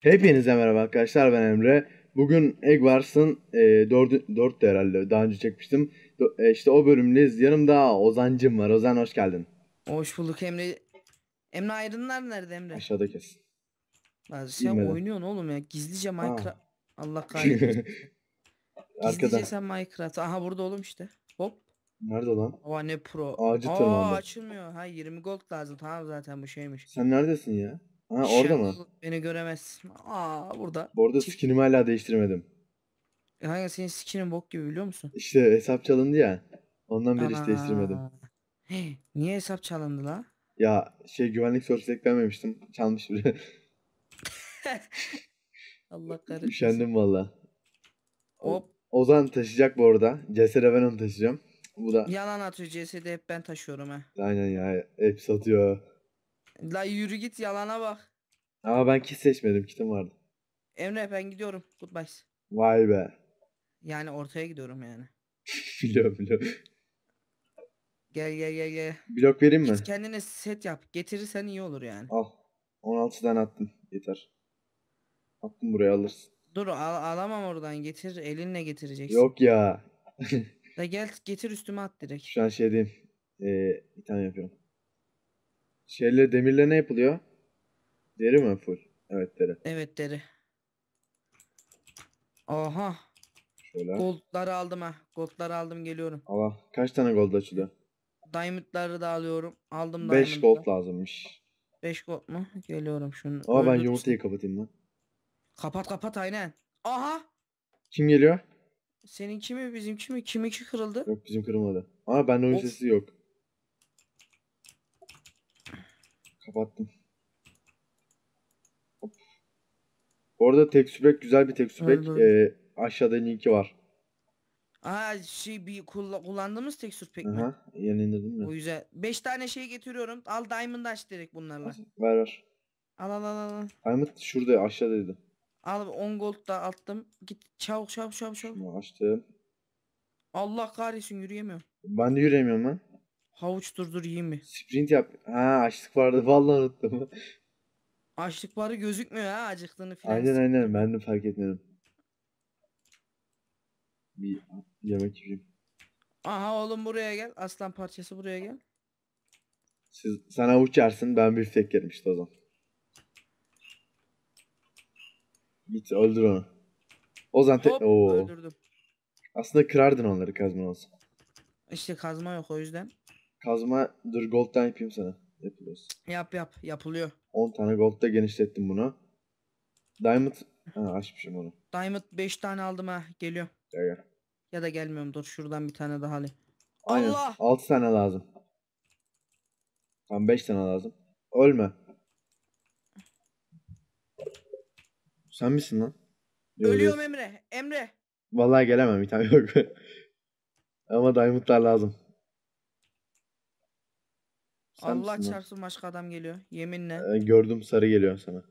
Hepinize merhaba arkadaşlar ben Emre. Bugün Eggwars'ın e, 4, 4 herhalde daha önce çekmiştim. E, işte o bölümdeyiz. Yanımda Ozancım var. Ozan hoş geldin. Hoş bulduk Emre. Emre ayrınlar nerede Emre? Aşağıda kes. sen Bilmeden. oynuyorsun oğlum ya. Gizlice Minecraft. Allah kahretsin. Gizlice sen Minecraft. Aha burada oğlum işte. Hop. Nerede lan? Ova ne pro. Ağacı Aa açılmıyor. Ha 20 gold lazım. Tamam zaten bu şeymiş. Sen neredesin ya? Ha orada şey mı? Beni göremez. Aa burada. Bu arada skinimi hala değiştirmedim. E, Hangi senin skinin bok gibi biliyor musun? İşte hesap çalındı ya. Ondan beri hiç değiştirmedim. Ana. niye hesap çalındı la? Ya şey güvenlik sorusu eklememiştim. Çalmış biri. Allah kahretsin. Üşendim valla. Hop. Ozan taşıyacak bu arada. CS'de ben onu taşıyacağım. Bu da Yalan atıyor CS'de hep ben taşıyorum ha. aynen ya. Hep satıyor. La yürü git yalana bak. Ama ben kit seçmedim. Kitim vardı. Emre ben gidiyorum. Goodbye. Vay be. Yani ortaya gidiyorum yani. biliyorum biliyorum. Gel gel gel gel. Blok vereyim mi? Git kendine set yap. Getirirsen iyi olur yani. Al. 16 tane attım. Yeter. Attım buraya alırsın. Dur al alamam oradan. Getir. Elinle getireceksin. Yok ya. da gel getir üstüme at direkt. Şu an şey diyeyim. Ee, bir tane yapıyorum. Şeyle demirle ne yapılıyor? Deri mi full? Evet deri. Evet deri. Aha. Şöyle. Goldları aldım ha. Goldları aldım geliyorum. Allah. Kaç tane gold açılıyor? Diamondları da alıyorum. Aldım 5 gold lazımmış. 5 gold mu? Geliyorum şunu. Aa ben yumurtayı kapatayım lan. Kapat kapat aynen. Aha. Kim geliyor? Senin kimi bizimki mi? Kiminki kırıldı? Yok bizim kırılmadı. Aa ben oyun of. sesi yok. Kapattım. Hop. Orada tekstübek güzel bir tekstübek. E, aşağıda linki var. Aa şey bir kullandığımız tekstür pek mi? Aha yeni indirdim ya. O güzel. 5 tane şey getiriyorum. Al diamond aç direkt bunlarla. Ver ver. Al al al al. Diamond şurada aşağıdaydı. Al 10 gold da attım. Git çabuk çabuk çabuk çabuk. Şunu açtım. Allah kahretsin yürüyemiyorum. Ben de yürüyemiyorum lan. Havuç durdur yiyeyim mi? Sprint yap. Ha açlık vardı. Vallahi unuttum. Açlık varı gözükmüyor ha acıktığını filan. Aynen aynen ben de fark etmedim. Bir yemek yiyeyim. Aha oğlum buraya gel. Aslan parçası buraya gel. Siz, sen havuç yersin ben biftek yerim işte o zaman. Git öldür onu. Ozan tek... Hop Oo. öldürdüm. Aslında kırardın onları kazma olsun. İşte kazma yok o yüzden. Kazma dur gold'dan yapayım sana. yapılıyor. Yap yap yapılıyor. 10 tane gold gold'da genişlettim bunu. Diamond ha, açmışım onu. Diamond 5 tane aldım ha geliyor. Gel Ya da gelmiyorum dur şuradan bir tane daha alayım. Aynen. Allah! 6 tane lazım. Tam 5 tane lazım. Ölme. Sen misin lan? Yok, Ölüyorum Emre. Emre. Vallahi gelemem bir tane yok. Ama diamondlar lazım. Allah misin çarpsın başka adam geliyor. Yeminle. Ee, gördüm sarı geliyor sana.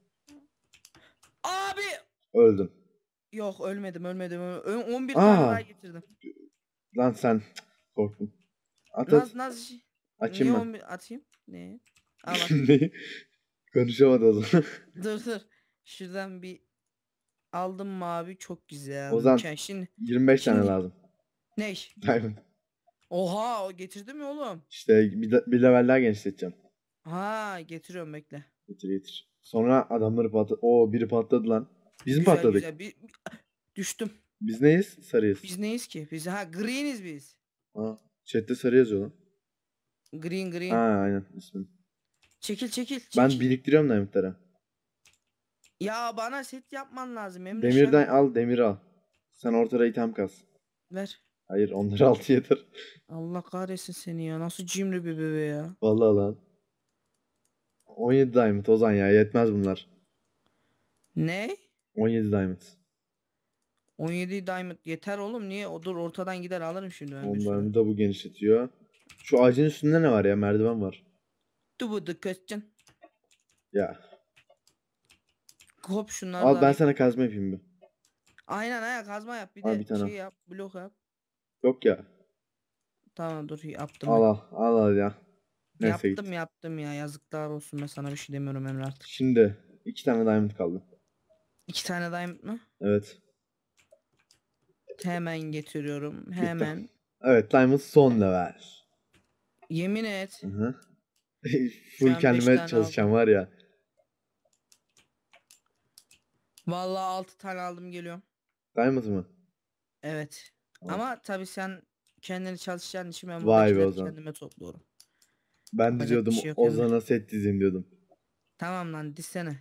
Abi! Öldüm. Yok ölmedim ölmedim. Ö- 11 tane daha getirdim. Lan sen korktun At at. Naz naz. Şey. Açayım Niye mı? 11 atayım? Ne? Al at. Neyi? Konuşamadı o zaman. dur dur. Şuradan bir aldım mavi çok güzel. Ozan, Mükemmel. Şimdi 25 tane Şimdi- lazım. ne iş? Diamond. Oha getirdi mi oğlum? İşte bir, de, bir level daha genişleteceğim. Ha getiriyorum bekle. Getir getir. Sonra adamları patladı. O biri patladı lan. Biz mi patladık? Güzel. Bir, düştüm. Biz neyiz? Sarıyız. Biz neyiz ki? Biz ha greeniz biz. Ha, chatte sarı yazıyor lan. Green green. Ha aynen ismin. Çekil çekil. çekil. Ben biriktiriyorum diamondları. Ya bana set yapman lazım. Emre Demirden şöyle... al demir al. Sen ortada item kas. Ver. Hayır onlar 6 yeter. Allah kahretsin seni ya. Nasıl cimri bir bebe ya. Vallahi lan. 17 diamond Ozan ya yetmez bunlar. Ne? 17 diamond. 17 diamond yeter oğlum niye? O dur ortadan gider alırım şimdi. Ben da bu genişletiyor. Şu ağacın üstünde ne var ya? Merdiven var. Do the question. Ya. Hop şunlar. Al ben sana kazma yapayım bir. Aynen aynen kazma yap. Bir Al, de bir tane. şey yap. Blok yap. Yok ya. Tamam dur yaptım. Allah Allah ya. Neyse yaptım git. yaptım ya yazıklar olsun ben sana bir şey demiyorum Emre artık. Şimdi iki tane diamond kaldı. İki tane diamond mı? Evet. Hemen getiriyorum hemen. Gitti. Evet diamond son level. Yemin et. Hı -hı. Full kendime çalışacağım var ya. Vallahi altı tane aldım geliyorum. Diamond mı? Evet. Ama tabii sen kendini çalışacağın için ben Vay be Ozan. kendime topluyorum. Ben Yapacak diyordum şey Ozan'a set dizeyim diyordum. Tamam lan dizsene.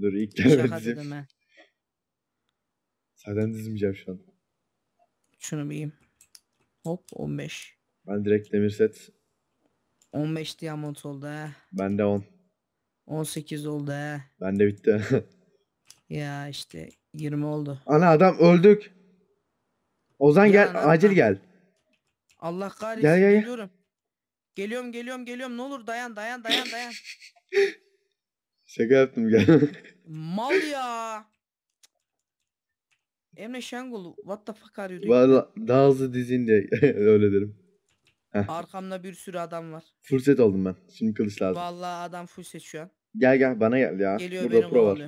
Dur ilk kere Şaka dedim dizeyim. dizmeyeceğim şu an. Şunu bir Hop 15. Ben direkt demir set. 15 diamond oldu he. de 10. 18 oldu he. de bitti. Ya işte 20 oldu. Ana adam öldük. Ozan gel Lan, acil lan. gel. Allah kahretsin Gel, gel, gel. geliyorum. Geliyorum geliyorum geliyorum ne olur dayan dayan dayan dayan. Şaka yaptım gel. Mal ya. Emre Şengol what the fuck are you doing? Valla daha hızlı dizin diye öyle derim. Arkamda bir sürü adam var. Fırsat oldum ben. Şimdi kılıç lazım. Vallahi adam fırsat şu an. Gel gel bana gel ya. Geliyor Burada benim pro var.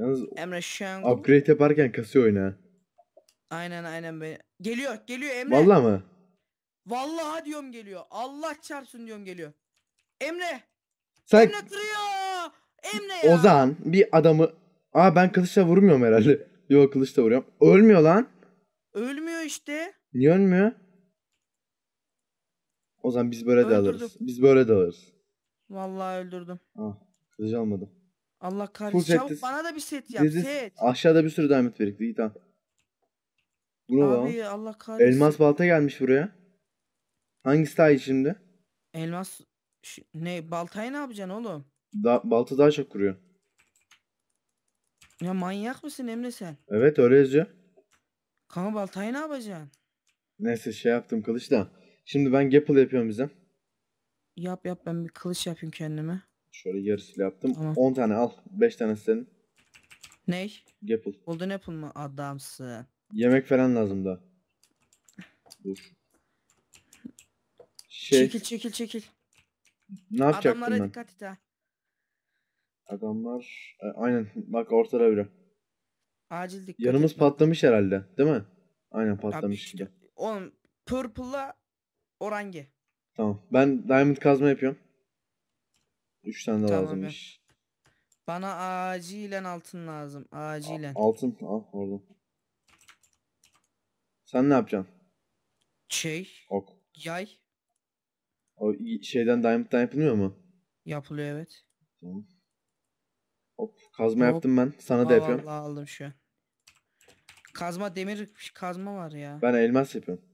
Yalnız Emre Şengül. upgrade yaparken kasıyor oyunu Aynen aynen. Be. Geliyor geliyor Emre. Valla mı? Vallahi diyorum geliyor. Allah çarpsın diyorum geliyor. Emre. Sen... Emre kırıyor. Emre ya. Ozan bir adamı... Aa ben kılıçla vurmuyorum herhalde. Yok kılıçla vuruyorum. Ölmüyor lan. Ölmüyor işte. Niye ölmüyor? Ozan biz böyle de alırız. Biz böyle de alırız. Vallahi öldürdüm. Ah, kılıcı almadım. Allah kahretsin. Full bana da bir set yap. Set. Aşağıda bir sürü diamond birikti. İyi tamam. Buna Abi bakalım. Allah kahretsin. Elmas balta gelmiş buraya. Hangisi daha iyi şimdi? Elmas Şu- ne baltayı ne yapacaksın oğlum? Da, balta daha çok kuruyor. Ya manyak mısın Emre sen? Evet öyle yazıyor. Kanka baltayı ne yapacaksın? Neyse şey yaptım kılıç da. Şimdi ben gapple yapıyorum bize. Yap yap ben bir kılıç yapayım kendime. Şöyle yarısıyla yaptım. Tamam. tane al. 5 tane senin. Ne? Apple. Golden Apple mı adamsı? Yemek falan lazım da. Dur. Şey. Çekil çekil çekil. Ne yapacaktım Adamlara ben? dikkat et ha. Adamlar e, aynen bak ortada biri. Acil dikkat Yanımız et. patlamış herhalde değil mi? Aynen patlamış işte, gibi. Oğlum purple'la orange. Tamam ben diamond kazma yapıyorum. Üç tane de tamam lazımmış. Ya. Bana acilen altın lazım. Acilen. A altın. Ah orada. Sen ne yapacaksın? Şey. Ok. Yay. O şeyden diamond'dan yapılmıyor mu? Yapılıyor evet. Tamam. Hop kazma Hop. yaptım ben. Sana da yapıyorum. Allah aldım şu an. Kazma demir kazma var ya. Ben elmas yapıyorum.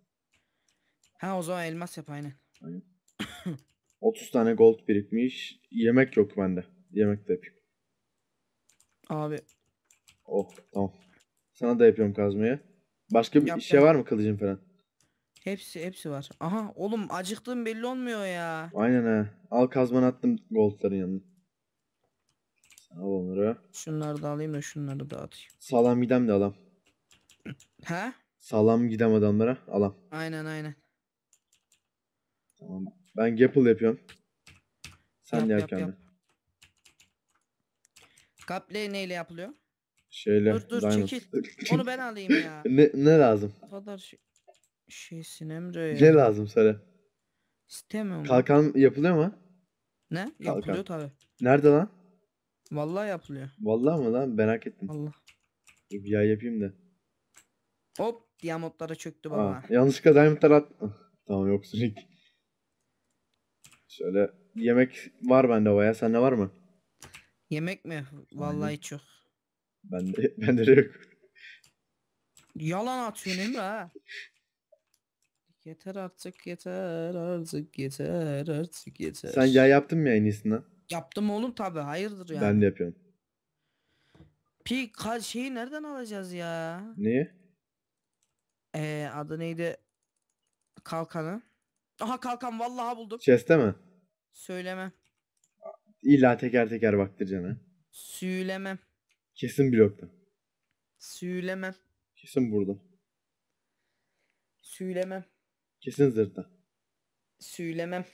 Ha o zaman elmas yap aynen. Aynen. 30 tane gold birikmiş. Yemek yok bende. Yemek de yapayım. Abi. Oh tamam. Sana da yapıyorum kazmayı. Başka bir Yap şey var mı kılıcın falan? Hepsi hepsi var. Aha oğlum acıktığım belli olmuyor ya. Aynen ha. Al kazmanı attım goldların yanına. Al onları. Şunları da alayım da şunları da atayım. Salam gidem de alam. He? Salam gidem adamlara alam. Aynen aynen. Tamam. Ben Gapple yapıyorum. Sen yap, ne yap, yap. Kaple neyle yapılıyor? Şeyle. Dur dur diamond. çekil. Onu ben alayım ya. ne, ne lazım? O kadar şey, şeysin Emre. Ne lazım söyle. İstemiyorum. Kalkan yapılıyor mu? Ne? Kalkan. Yapılıyor tabi. Nerede lan? Vallahi yapılıyor. Vallahi mı lan? Merak ettim. Allah. Bir ay yapayım da. Hop diamantlara çöktü bana. Aa, yanlışlıkla diamantlara at. Ah, tamam yoksun ilk. Şöyle yemek var bende baya. Sende var mı? Yemek mi? Vallahi çok. Ben de ben de yok. Yalan atıyorsun Emre ha. Yeter artık yeter artık yeter artık yeter. Sen ya yaptın mı yayın iyisinden? Yaptım oğlum tabi hayırdır yani. Ben de yapıyorum. Pi ka- şeyi nereden alacağız ya? Niye? Ee, adı neydi? Kalkanı. Aha kalkan vallahi buldum. Chest'te mi? Söyleme. İlla teker teker baktır baktıracağına. Söylemem. Kesin blokta. Söylemem. Kesin burada. Söylemem. Kesin zırhta. Söylemem.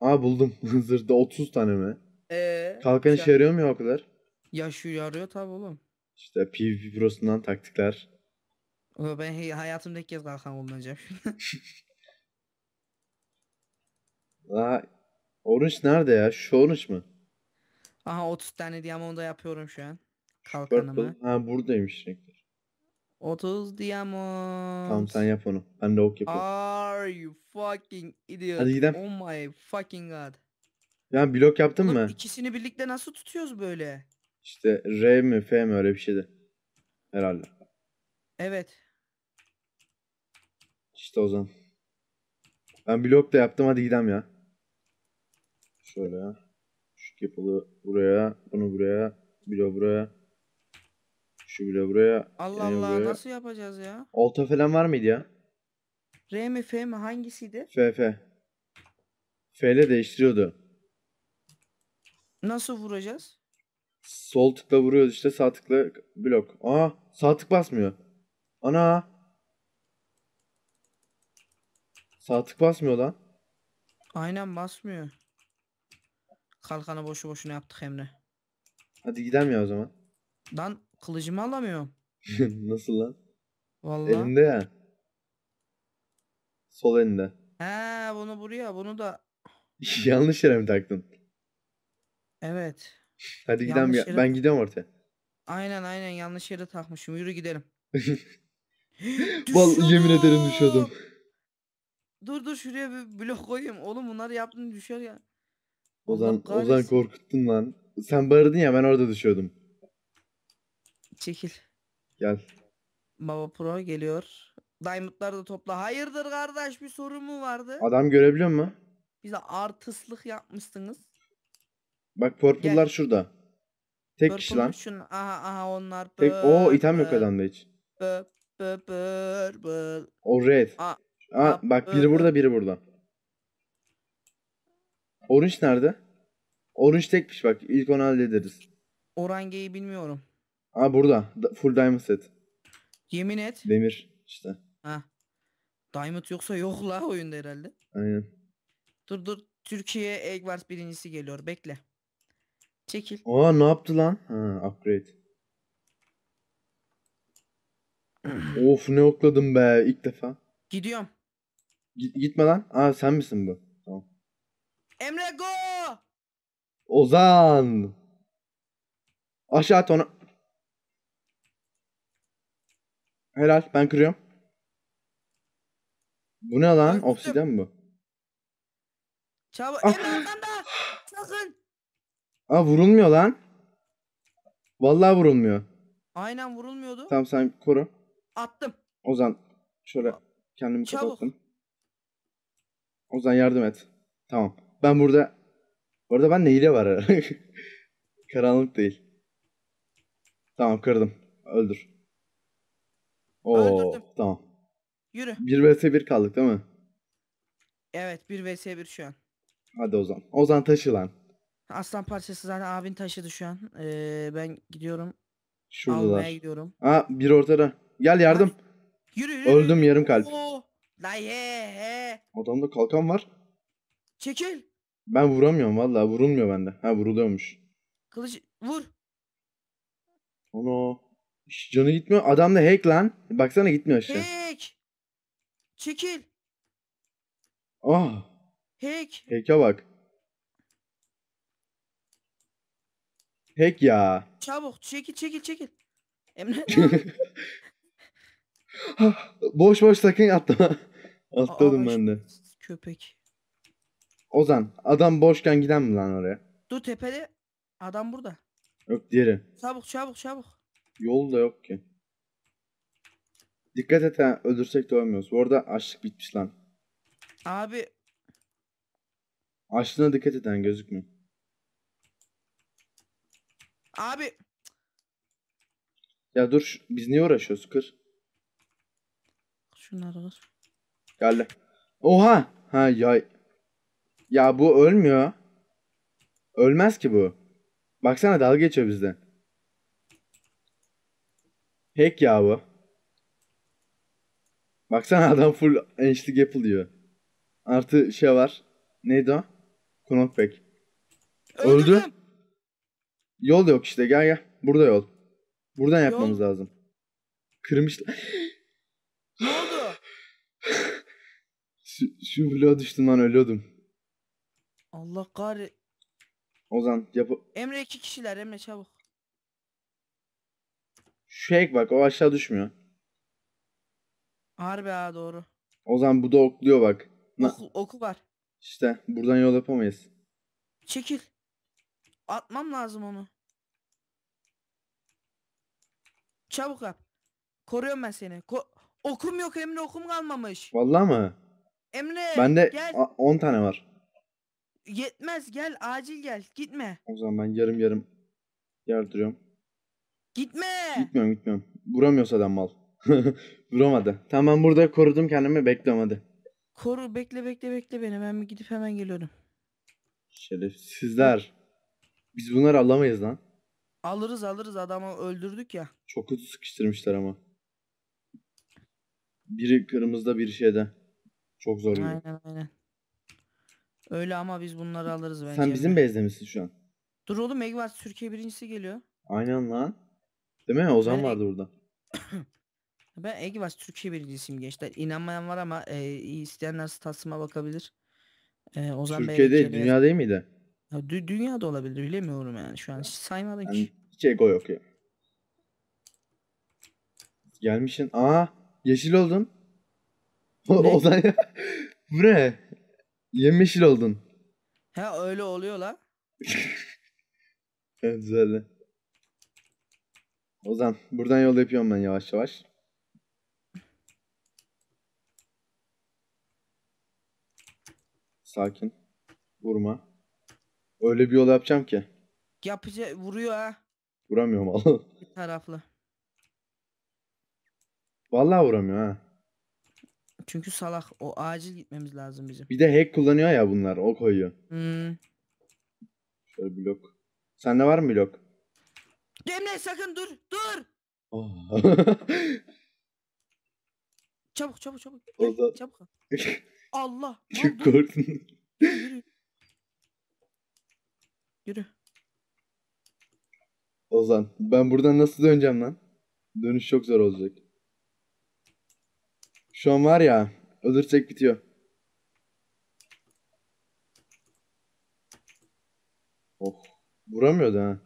Aa buldum. zırhta 30 tane mi? Ee, Kalkan işe yarıyor mu ya o kadar? Ya şu yarıyor tabi oğlum. İşte PvP prosundan taktikler. Ben hayatımda ilk kez kalkan kullanacağım. Aa, oruç nerede ya? Şu oruç mu? Aha 30 tane diamond yapıyorum şu an. Kalkanımı. Ha buradaymış renkler. 30 diamond. Tamam sen yap onu. Ben de ok yapıyorum. Are you fucking idiot? Hadi gidelim. Oh my fucking god. Ya blok yaptın Oğlum, mı? İkisini birlikte nasıl tutuyoruz böyle? İşte R mi F mi öyle bir şeydi. Herhalde. Evet. İşte o zaman. Ben blok da yaptım hadi gidelim ya. Şöyle. Şu yapılı buraya. Bunu buraya. Bir de buraya. Şu bile buraya. Allah Allah buraya. nasıl yapacağız ya? Olta falan var mıydı ya? R mi F mi hangisiydi? F F. F ile değiştiriyordu. Nasıl vuracağız? Sol tıkla vuruyoruz işte sağ tıkla blok. Aa sağ tık basmıyor. Ana. Sağ tık basmıyor lan. Aynen basmıyor. Kalkanı boşu boşuna yaptık hem de. Hadi gidelim ya o zaman. Lan kılıcımı alamıyorum. Nasıl lan? Vallahi. Elinde ya. Sol elinde. He bunu buraya bunu da. Yanlış yere mi taktın? Evet. Hadi gidelim ya. Yere... Ben gidiyorum ortaya. Aynen aynen yanlış yere takmışım. Yürü gidelim. Vallahi yemin ederim düşüyordum. Dur dur şuraya bir blok koyayım. Oğlum bunları yaptın düşer ya. Ozan, Ozan korkuttun lan. Sen bağırdın ya ben orada düşüyordum. Çekil. Gel. Baba Pro geliyor. Diamond'ları da topla. Hayırdır kardeş bir sorun mu vardı? Adam görebiliyor mu? Bize artıslık yapmışsınız. Bak purple'lar Gel. şurada. Tek Purple kişi lan. Şun, aha aha onlar. Tek, o item yok adamda hiç. Bır, bır, O red. Aa, Aa, bak biri burada biri burada. Oruç nerede? Oruç tekmiş bak. İlk onu hallederiz. Orange'yi bilmiyorum. Ha burada. Full diamond set. Yemin et. Demir işte. Ha. Diamond yoksa yok la oyunda herhalde. Aynen. Dur dur. Türkiye Eggwars birincisi geliyor. Bekle. Çekil. Aa ne yaptı lan? Ha upgrade. of ne okladım be ilk defa. Gidiyorum. Git, gitme lan. Aa sen misin bu? Emre go! Ozan. Aşağı at onu. Helal ben kırıyorum. Bu ne lan? Öldüm. Obsidian mı? Çabuk. Ah. Emre arkanda. Sakın. Aa vurulmuyor lan. Vallahi vurulmuyor. Aynen vurulmuyordu. Tamam sen koru. Attım. Ozan şöyle kendimi kapattım. Ozan yardım et. Tamam. Ben burada... Orada ben neyle var? Karanlık değil. Tamam kırdım. Öldür. Oo Öldürdüm. tamam. Yürü. 1 vs 1 kaldık değil mi? Evet 1 vs 1 şu an. Hadi Ozan. Ozan taşı lan. Aslan parçası zaten abin taşıdı şu an. Ee, ben gidiyorum. Şuradalar. Almaya gidiyorum. Ha bir ortada. Gel yardım. Yürü yürü. Öldüm yarım kalp. Oo. La Adamda kalkan var. Çekil. Ben vuramıyorum vallahi vurulmuyor bende. Ha vuruluyormuş. Kılıç vur. onu Canı gitmiyor. Adam da hack lan. Baksana gitmiyor aşağı. Hack. Çekil. Ah. Hack. Hack'e bak. Hack ya. Çabuk çekil çekil çekil. Emre ah, boş boş sakın atlama. Atladım Aa, ben de. Köpek. Ozan adam boşken giden mi lan oraya? Dur tepede. Adam burada. Yok diğeri. Çabuk çabuk çabuk. Yol da yok ki. Dikkat et ha öldürsek de ölmüyoruz. Bu arada açlık bitmiş lan. Abi. Açlığına dikkat eden gözükmüyor. Abi. Ya dur biz niye uğraşıyoruz kır? Şunları kır. Gel. Oha. Ha yay. Ya bu ölmüyor. Ölmez ki bu. Baksana dalga geçiyor bizden. Hack ya bu. Baksana adam full enişlik yapılıyor. Artı şey var. Neydi o? Knockback. Öldü. Öldü. Yol yok işte gel gel. Burada yol. Buradan yapmamız yol. lazım. Kırmışlar. ne oldu? şu, şu bloğa düştüm lan ölüyordum. Allah kahret. Ozan yapı... Emre iki kişiler Emre çabuk. Şu şey hack bak o aşağı düşmüyor. Harbi ha doğru. Ozan bu da okluyor bak. Oku, oku var. İşte buradan yol yapamayız. Çekil. Atmam lazım onu. Çabuk yap. Koruyorum ben seni. Ko- okum yok Emre okum kalmamış. Vallahi mı? Emre Bende gel. a- 10 tane var. Yetmez gel acil gel gitme. O zaman ben yarım yarım yer duruyorum. Gitme. Gitmiyorum gitmiyorum. Vuramıyoruz adam mal. Vuramadı. Tamam burada korudum kendimi bekliyorum hadi. Koru bekle bekle bekle beni ben bir gidip hemen geliyorum. Şerefsizler. Biz bunları alamayız lan. Alırız alırız adamı öldürdük ya. Çok kötü sıkıştırmışlar ama. Biri kırmızıda bir şeyde. Çok zor. Aynen aynen. Öyle ama biz bunları alırız bence. Sen bizim base'de misin şu an? Dur oğlum Megvart Türkiye birincisi geliyor. Aynen lan. Değil mi? Ozan Ben- vardı burada. Ben Egvas Türkiye birincisiyim gençler. İnanmayan var ama e, isteyenler statsıma bakabilir. E, Ozan Bey Türkiye değil, dünya değil miydi? dünya da olabilir bilemiyorum yani şu an. Hiç saymadın Yani hiç ego yok ya. Gelmişsin. Aa, yeşil oldun. Ne? Ozan ya. Bu ne? Yemyeşil oldun. Ha öyle oluyor la. evet, O zaman buradan yol yapıyorum ben yavaş yavaş. Sakin. Vurma. Öyle bir yol yapacağım ki. Yapıcı vuruyor ha. Vuramıyorum Allah. Taraflı. Vallahi vuramıyor ha. Çünkü salak. O acil gitmemiz lazım bizim. Bir de hack kullanıyor ya bunlar. O koyuyor. Hmm. Şöyle blok. Sende var mı blok? Cemre sakın dur. Dur. Oh. çabuk çabuk çabuk. O Çabuk. Allah. Çok korktun. Yürü. Ozan ben buradan nasıl döneceğim lan? Dönüş çok zor olacak. Şu an var ya. Öldürsek bitiyor. Oh. Vuramıyordu ha.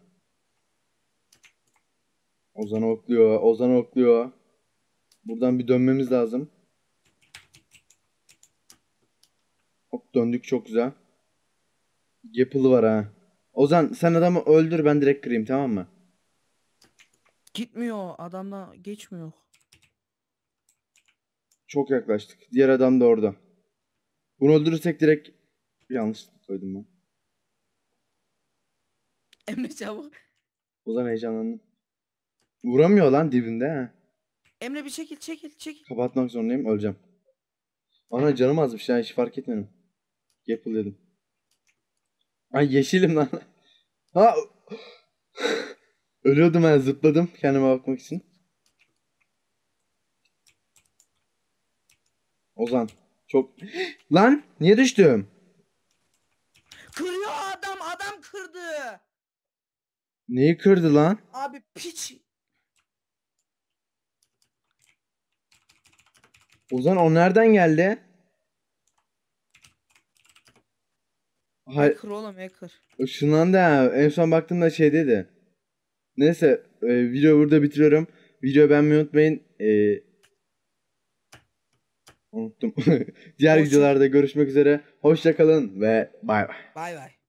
Ozan okluyor. Ozan okluyor. Buradan bir dönmemiz lazım. Hop döndük çok güzel. Yapılı var ha. Ozan sen adamı öldür ben direkt kırayım tamam mı? Gitmiyor adamla geçmiyor. Çok yaklaştık. Diğer adam da orada. Bunu öldürürsek direkt... Yanlış koydum ben. Emre çabuk. Ulan heyecanlandım. Vuramıyor lan dibinde ha. Emre bir çekil çekil çekil. Kapatmak zorundayım öleceğim. Ana canım azmış ya hiç fark etmedim. Yapıl dedim. Ay yeşilim lan. ha. Ölüyordum ben zıpladım kendime bakmak için. Ozan çok... Lan niye düştüm? Kırıyor adam adam kırdı. Neyi kırdı lan? Abi piç. Ozan o nereden geldi? Hayır. Hacker oğlum hacker. Işınlandı ha. En son baktığımda şey dedi. Neyse e, video burada bitiriyorum. Video beğenmeyi unutmayın. Eee Unuttum. Diğer Hoş videolarda görüşmek üzere. Hoşçakalın ve bay bay. Bay bay.